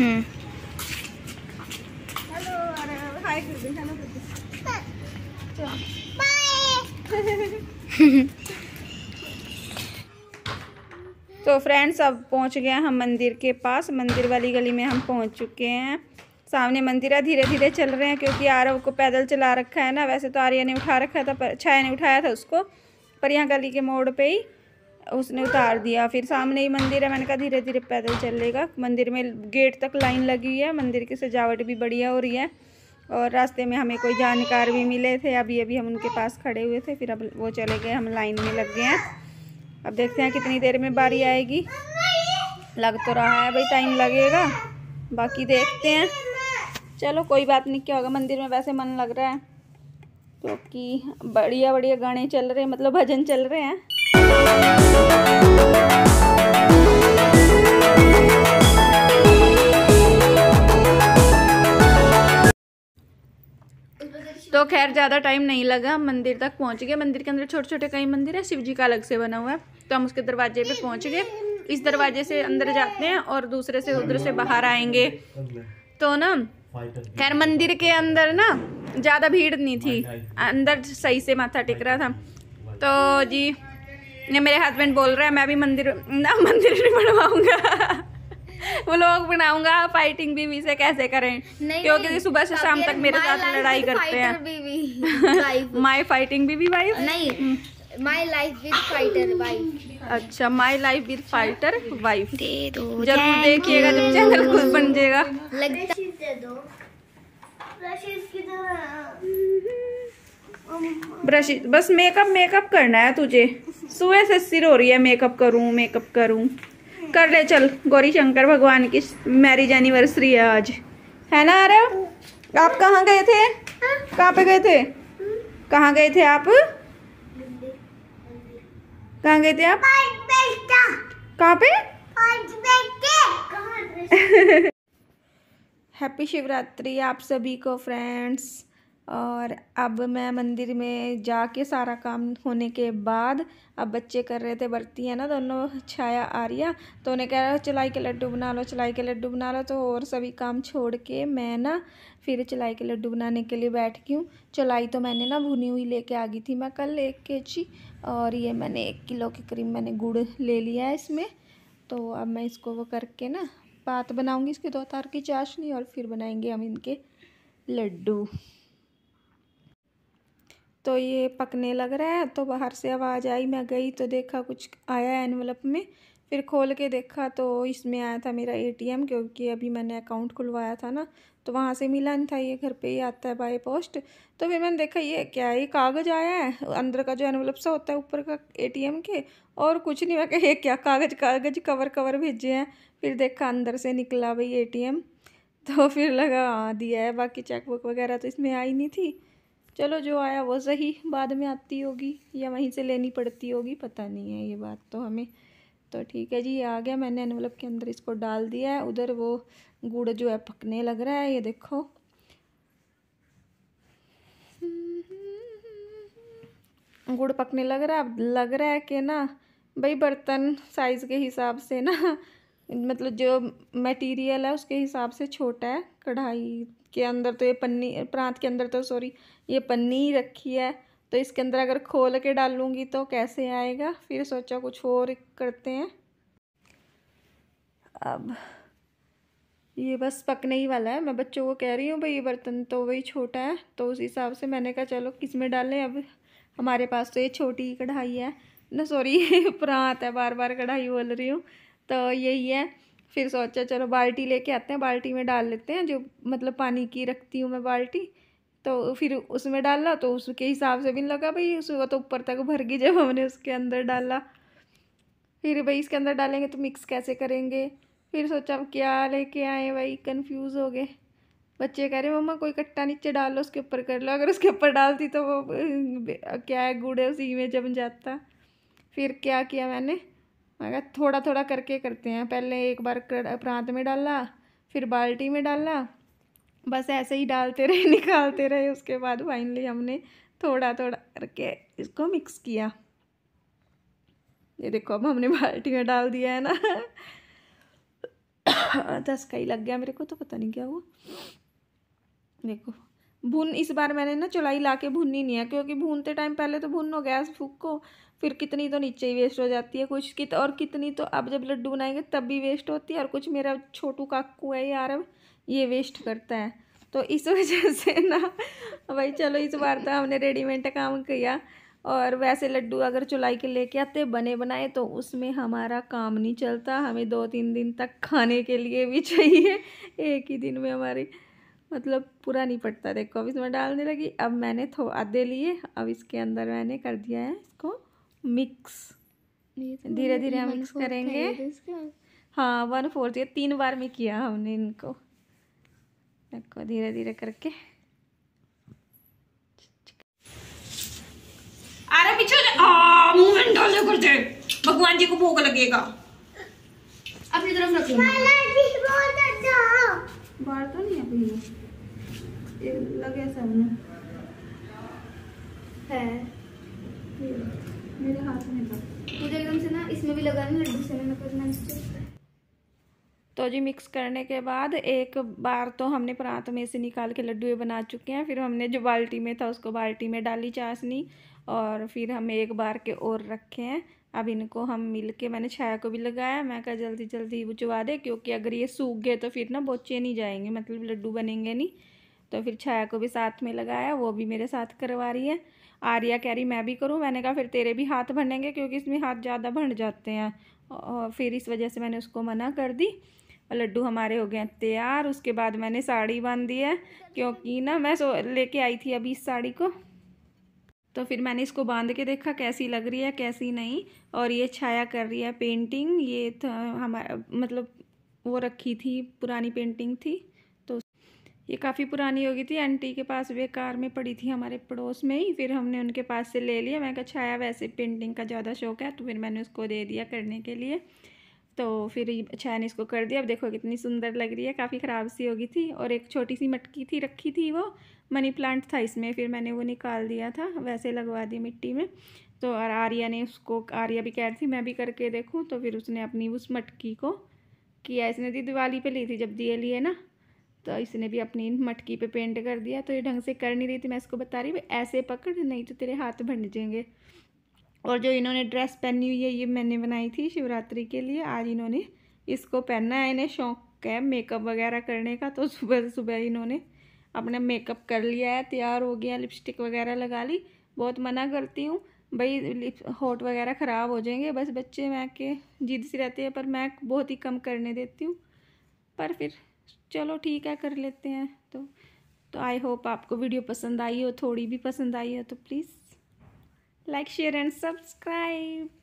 हम्म। तो फ्रेंड्स अब पहुंच गए हम मंदिर के पास मंदिर वाली गली में हम पहुंच चुके हैं सामने मंदिर है धीरे धीरे चल रहे हैं क्योंकि आरव को पैदल चला रखा है ना वैसे तो आर्या ने उठा रखा था पर छाया ने उठाया था उसको पर यहाँ गली के मोड़ पे ही उसने उतार दिया फिर सामने ही मंदिर है मैंने कहा धीरे धीरे पैदल चलेगा मंदिर में गेट तक लाइन लगी हुई है मंदिर की सजावट भी बढ़िया हो रही है और रास्ते में हमें कोई जानकार भी मिले थे अभी अभी हम उनके पास खड़े हुए थे फिर अब वो चले गए हम लाइन में लग गए हैं अब देखते हैं कितनी देर में बारी आएगी लग तो रहा है भाई टाइम लगेगा बाकी देखते हैं चलो कोई बात नहीं क्या होगा मंदिर में वैसे मन लग रहा है क्योंकि तो बढ़िया बढ़िया गाने चल रहे हैं मतलब भजन चल रहे हैं तो खैर ज़्यादा टाइम नहीं लगा मंदिर तक पहुँच गए मंदिर के अंदर छोटे छोटे कई मंदिर है शिव जी का अलग से बना हुआ है तो हम उसके दरवाजे पे पहुँच गए इस दरवाजे से अंदर जाते हैं और दूसरे से उधर से बाहर आएंगे तो ना खैर मंदिर के अंदर ना ज़्यादा भीड़ नहीं थी अंदर सही से माथा टेक रहा था तो जी ये मेरे हस्बैंड बोल रहे हैं मैं भी मंदिर ना मंदिर भी बनवाऊंगा वो लोग बनाऊंगा फाइटिंग बीवी से कैसे करें क्योंकि सुबह से शाम तक मेरे साथ लड़ाई करते हैं माय फाइटिंग बीवी वाइफ नहीं my life with fighter wife अच्छा my life with fighter wife दे दो जरूर देखिएगा जब चैनल खुद बन जाएगा लगता ब्रश बस मेकअप मेकअप करना है तुझे सुबह से सिर हो रही है मेकअप करूँ मेकअप करूँ कर ले चल गौरी शंकर भगवान की मैरिज एनिवर्सरी है आज है ना आ आरव आप कहाँ गए थे कहाँ पे गए थे कहाँ गए थे आप कहाँ गए थे आप कहाँ पे हैप्पी शिवरात्रि आप सभी को फ्रेंड्स और अब मैं मंदिर में जाके सारा काम होने के बाद अब बच्चे कर रहे थे बरती है ना दोनों छाया आर्या तो उन्हें कह रहा है चलाई के लड्डू बना लो चलाई के लड्डू बना लो तो और सभी काम छोड़ के मैं ना फिर चलाई के लड्डू बनाने के लिए बैठ गई हूँ चलाई तो मैंने ना भुनी हुई लेके आ गई थी मैं कल एक के जी और ये मैंने एक किलो के करीब मैंने गुड़ ले लिया है इसमें तो अब मैं इसको वो करके ना पात बनाऊँगी इसके दो तार की चाशनी और फिर बनाएंगे हम इनके लड्डू तो ये पकने लग रहा है तो बाहर से आवाज़ आई मैं गई तो देखा कुछ आया एनवलप में फिर खोल के देखा तो इसमें आया था मेरा एटीएम क्योंकि अभी मैंने अकाउंट खुलवाया था ना तो वहाँ से मिला नहीं था ये घर पे ही आता है बाय पोस्ट तो फिर मैंने देखा ये क्या ये कागज़ आया है अंदर का जो एनवलप सा होता है ऊपर का एटीएम के और कुछ नहीं मैं ये क्या कागज़ कागज़ कवर कवर भेजे हैं फिर देखा अंदर से निकला भाई ए तो फिर लगा हाँ दिया है बाकी चेकबुक वगैरह तो इसमें आई नहीं थी चलो जो आया वो सही बाद में आती होगी या वहीं से लेनी पड़ती होगी पता नहीं है ये बात तो हमें तो ठीक है जी ये आ गया मैंने एनवलप के अंदर इसको डाल दिया है उधर वो गुड़ जो है पकने लग रहा है ये देखो गुड़ पकने लग रहा है अब लग रहा है कि ना भाई बर्तन साइज़ के हिसाब से ना मतलब जो मटेरियल है उसके हिसाब से छोटा है कढ़ाई के अंदर तो ये पन्नी प्रांत के अंदर तो सॉरी ये पन्नी रखी है तो इसके अंदर अगर खोल के डालूँगी तो कैसे आएगा फिर सोचा कुछ और करते हैं अब ये बस पकने ही वाला है मैं बच्चों को कह रही हूँ भाई ये बर्तन तो वही छोटा है तो उस हिसाब से मैंने कहा चलो किस में डालें अब हमारे पास तो ये छोटी कढ़ाई है ना सॉरी प्रांत है बार बार कढ़ाई बोल रही हूँ तो यही है फिर सोचा चलो बाल्टी लेके आते हैं बाल्टी में डाल लेते हैं जो मतलब पानी की रखती हूँ मैं बाल्टी तो फिर उसमें डाला तो उसके हिसाब से भी लगा भाई उसको तो ऊपर तक भर गई जब हमने उसके अंदर डाला फिर भाई इसके अंदर डालेंगे तो मिक्स कैसे करेंगे फिर सोचा अब क्या लेके आए भाई कन्फ्यूज़ हो गए बच्चे कह रहे मम्मा कोई कट्टा नीचे डाल लो उसके ऊपर कर लो अगर उसके ऊपर डालती तो वो क्या है गुड़ है उसी में जम जाता फिर क्या किया मैंने अगर थोड़ा थोड़ा करके करते हैं पहले एक बार प्रांत में डाला फिर बाल्टी में डाला बस ऐसे ही डालते रहे निकालते रहे उसके बाद फाइनली हमने थोड़ा थोड़ा करके इसको मिक्स किया ये देखो अब हमने बाल्टी में डाल दिया है ना दस का ही लग गया मेरे को तो पता नहीं क्या हुआ देखो भुन इस बार मैंने ना चुलाई ला के भूननी नहीं है क्योंकि भूनते टाइम पहले तो भुनो गैस फूको फिर कितनी तो नीचे ही वेस्ट हो जाती है कुछ कित और कितनी तो अब जब लड्डू बनाएंगे तब भी वेस्ट होती है और कुछ मेरा छोटू काकू है यार अब ये वेस्ट करता है तो इस वजह से ना भाई चलो इस बार तो हमने रेडीमेड काम किया और वैसे लड्डू अगर चुलाई के लेके आते बने बनाए तो उसमें हमारा काम नहीं चलता हमें दो तीन दिन तक खाने के लिए भी चाहिए एक ही दिन में हमारी मतलब पूरा नहीं पड़ता देखो अब इसमें डालने लगी अब मैंने थो आधे लिए अब इसके अंदर मैंने कर दिया है इसको मिक्स धीरे धीरे हम मिक्स करेंगे हाँ वन फोर्थ ये तीन बार में किया हमने इनको देखो धीरे धीरे करके अरे पीछे मूवमेंट डाले करते भगवान जी को भोग लगेगा अपनी तरफ रखो बाहर तो नहीं अपनी लगे है मेरे हाथ में था मुझे एकदम से ना इसमें भी लड्डू से मैंने तो जी मिक्स करने के बाद एक बार तो हमने परात में से निकाल के लड्डू बना चुके हैं फिर हमने जो बाल्टी में था उसको बाल्टी में डाली चाशनी और फिर हम एक बार के और रखे हैं अब इनको हम मिल के मैंने छाया को भी लगाया मैं कहा जल्दी जल्दी बुचवा दे क्योंकि अगर ये सूख गए तो फिर ना बोचे नहीं जाएंगे मतलब लड्डू बनेंगे नहीं तो फिर छाया को भी साथ में लगाया वो भी मेरे साथ करवा रही है आर्या कह रही मैं भी करूँ मैंने कहा फिर तेरे भी हाथ भरेंगे क्योंकि इसमें हाथ ज़्यादा भर जाते हैं और फिर इस वजह से मैंने उसको मना कर दी और लड्डू हमारे हो गए तैयार उसके बाद मैंने साड़ी बांध दी है क्योंकि ना मैं सो लेके आई थी अभी इस साड़ी को तो फिर मैंने इसको बांध के देखा कैसी लग रही है कैसी नहीं और ये छाया कर रही है पेंटिंग ये हमारा मतलब वो रखी थी पुरानी पेंटिंग थी ये काफ़ी पुरानी हो गई थी आंटी के पास वे कार में पड़ी थी हमारे पड़ोस में ही फिर हमने उनके पास से ले लिया मैं कहा छाया अच्छा, वैसे पेंटिंग का ज़्यादा शौक है तो फिर मैंने उसको दे दिया करने के लिए तो फिर छाया अच्छा, ने इसको कर दिया अब देखो कितनी सुंदर लग रही है काफ़ी ख़राब सी होगी थी और एक छोटी सी मटकी थी रखी थी वो मनी प्लांट था इसमें फिर मैंने वो निकाल दिया था वैसे लगवा दी मिट्टी में तो और आर्या ने उसको आर्या भी कह रही थी मैं भी करके देखूँ तो फिर उसने अपनी उस मटकी को किया इसने दी दिवाली पर ली थी जब दिए लिए ना तो इसने भी अपनी मटकी पे पेंट कर दिया तो ये ढंग से कर नहीं रही थी मैं इसको बता रही ऐसे पकड़ नहीं तो तेरे हाथ भर जाएंगे और जो इन्होंने ड्रेस पहनी हुई है ये मैंने बनाई थी शिवरात्रि के लिए आज इन्होंने इसको पहनना है इन्हें शौक है मेकअप वगैरह करने का तो सुबह सुबह इन्होंने अपना मेकअप कर लिया है तैयार हो गया लिपस्टिक वगैरह लगा ली बहुत मना करती हूँ भाई होट वगैरह ख़राब हो जाएंगे बस बच्चे मैं के जिद सी रहते हैं पर मैं बहुत ही कम करने देती हूँ पर फिर चलो ठीक है कर लेते हैं तो तो आई होप आपको वीडियो पसंद आई हो थोड़ी भी पसंद आई हो तो please like share and subscribe